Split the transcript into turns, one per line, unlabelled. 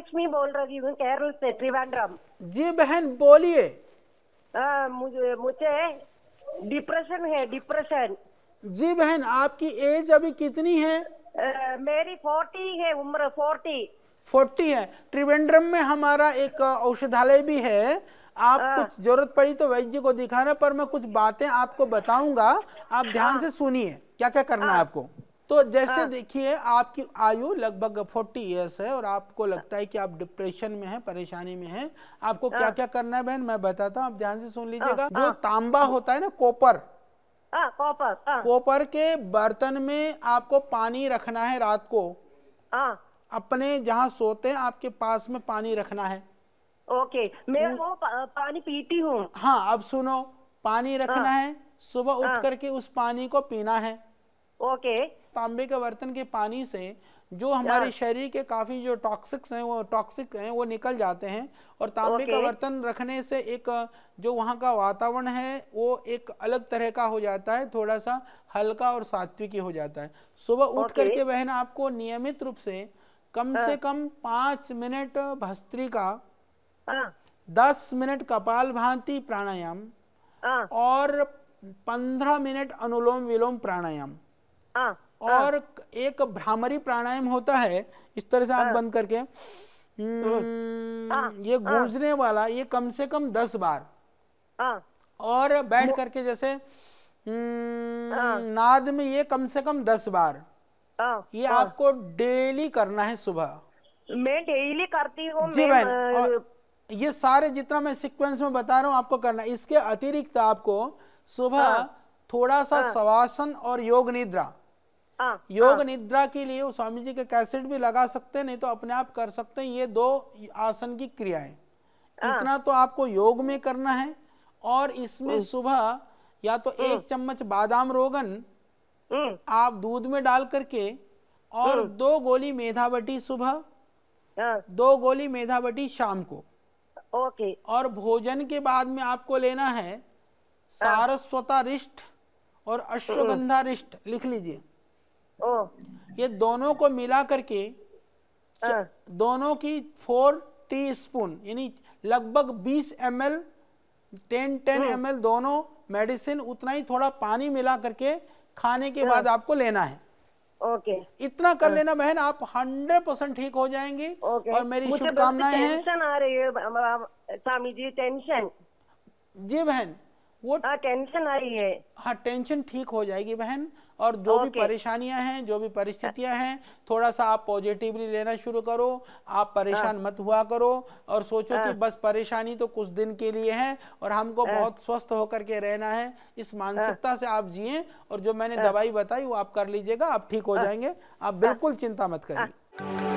लक्ष्मी बोल रही हूँ केरल से त्रिवेंद्रम जी बहन बोलिए मुझे मुझे डिप्रेशन है डिप्रेशन जी बहन आपकी एज अभी कितनी है आ, मेरी फोर्टी है उम्र फोर्टी फोर्टी है त्रिवेंद्रम में हमारा एक औषधालय भी है आप आ, कुछ जरूरत पड़ी तो वैद्य को दिखाना पर मैं कुछ बातें आपको बताऊंगा आप ध्यान आ, से सुनिए क्या क्या करना आ, है आपको तो जैसे हाँ। देखिए आपकी आयु लगभग 40 इयर्स है और आपको लगता है कि आप डिप्रेशन में हैं परेशानी में हैं आपको हाँ। क्या क्या करना है बहन मैं बताता हूँ आप ध्यान से सुन हाँ, लीजिएगा जो तांबा होता है ना कोपर कोपर कोपर के बर्तन में आपको पानी रखना है रात को अपने जहाँ सोते हैं आपके पास में पानी रखना है ओके मैं वो पानी पीती हूँ हाँ अब सुनो पानी रखना है सुबह उठ करके उस पानी को पीना है ओके तांबे के बर्तन के पानी से जो हमारे शरीर के काफी जो टॉक्सिक्स हैं वो टॉक्सिक हैं वो निकल जाते हैं और तांबे का बर्तन रखने से एक जो वहाँ का वातावरण है वो एक अलग तरह का हो जाता है थोड़ा सा हल्का और सात्विक हो जाता है सुबह उठ करके बहन आपको नियमित रूप से कम हाँ. से कम पांच मिनट भस्त्री का हाँ. दस मिनट कपाल भांति प्राणायाम हाँ. और पंद्रह मिनट अनुलोम विलोम प्राणायाम हाँ, हाँ। और एक भ्रामरी प्राणायाम होता है इस तरह से आंख हाँ। बंद करके हम्म। हम्म, ये गूंजने वाला ये कम से कम दस बार और बैठ करके जैसे हम्म, नाद में ये कम से कम दस बार ये आपको डेली करना है सुबह मैं डेली करती हूँ जी बहन ये सारे जितना मैं सीक्वेंस में बता रहा हूँ आपको करना इसके अतिरिक्त आपको सुबह थोड़ा सा शवासन और योग निद्रा हाँ, योग आ, हाँ। निद्रा के लिए स्वामी जी के कैसेट भी लगा सकते हैं नहीं तो अपने आप कर सकते हैं ये दो आसन की क्रियाएं हाँ। इतना तो आपको योग में करना है और इसमें हम्म। सुबह या तो एक हम्म। चम्मच बादाम रोगन हम्म। आप दूध में डाल करके और दो गोली मेधावटी सुबह दो गोली मेधावटी शाम को ओके और भोजन के बाद में आपको लेना है सारस्वता रिष्ट और अश्वगंधा रिष्ट लिख लीजिए ये दोनों को मिला करके हाँ। दोनों की फोर टी स्पून यानी लगभग 20 M L ten ten hmm. M L दोनों मेडिसिन उतना ही थोड़ा पानी मिला करके खाने के हाँ। बाद आपको लेना है ओके इतना कर हाँ। लेना बहन आप हंड्रेड परसेंट ठीक हो जाएंगे और मेरी शुभकामनाएं हैं टेंशन आ रही है स्वामी जी टेंशन जी बहन वो टेंशन आ रही है हाँ टेंशन ठीक हो जाएगी बहन और जो भी परेशानियां हैं जो भी हाँ। परिस्थितियां हैं थोड़ा सा आप पॉजिटिवली लेना शुरू करो आप हाँ। परेशान मत हुआ करो और सोचो कि हाँ। बस परेशानी तो कुछ दिन के लिए है और हमको बहुत स्वस्थ होकर के रहना है इस मानसिकता से आप जिए और जो मैंने दवाई बताई वो आप कर लीजिएगा आप ठीक हो जाएंगे आप बिल्कुल चिंता मत करिए